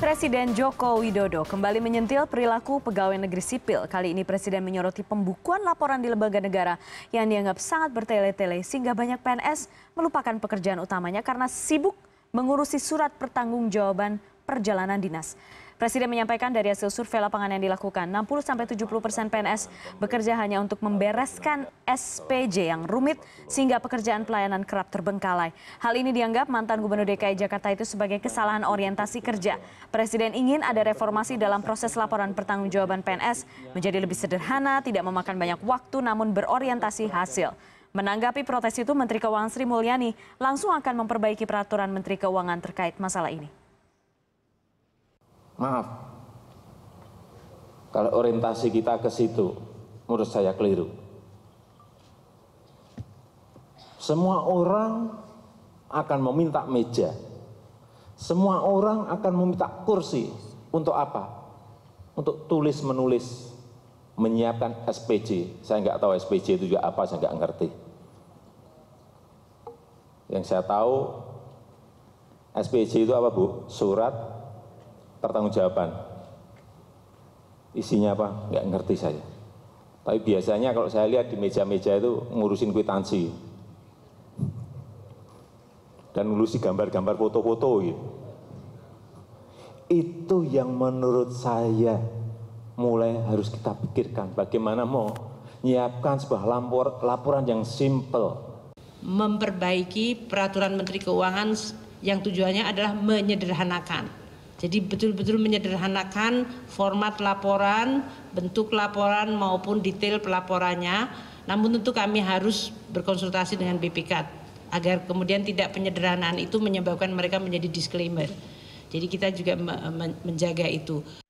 Presiden Joko Widodo kembali menyentil perilaku pegawai negeri sipil. Kali ini Presiden menyoroti pembukuan laporan di lembaga negara yang dianggap sangat bertele-tele sehingga banyak PNS melupakan pekerjaan utamanya karena sibuk mengurusi surat pertanggungjawaban perjalanan dinas. Presiden menyampaikan dari hasil survei lapangan yang dilakukan, 60-70 persen PNS bekerja hanya untuk membereskan SPJ yang rumit sehingga pekerjaan pelayanan kerap terbengkalai. Hal ini dianggap mantan Gubernur DKI Jakarta itu sebagai kesalahan orientasi kerja. Presiden ingin ada reformasi dalam proses laporan pertanggungjawaban PNS menjadi lebih sederhana, tidak memakan banyak waktu namun berorientasi hasil. Menanggapi protes itu, Menteri Keuangan Sri Mulyani langsung akan memperbaiki peraturan Menteri Keuangan terkait masalah ini. Maaf. Kalau orientasi kita ke situ, menurut saya keliru. Semua orang akan meminta meja. Semua orang akan meminta kursi. Untuk apa? Untuk tulis menulis, menyiapkan SPJ. Saya nggak tahu SPJ itu juga apa, saya nggak ngerti. Yang saya tahu, SPJ itu apa Bu? Surat pertanggungjawaban. Isinya apa? Enggak ngerti saya. Tapi biasanya kalau saya lihat di meja-meja itu ngurusin kwitansi. Dan ngurusi gambar-gambar foto-foto gitu. Itu yang menurut saya mulai harus kita pikirkan bagaimana mau menyiapkan sebuah lampor, laporan yang simple memperbaiki peraturan Menteri Keuangan yang tujuannya adalah menyederhanakan. Jadi betul-betul menyederhanakan format laporan, bentuk laporan maupun detail pelaporannya. Namun tentu kami harus berkonsultasi dengan BPK agar kemudian tidak penyederhanaan itu menyebabkan mereka menjadi disclaimer. Jadi kita juga menjaga itu.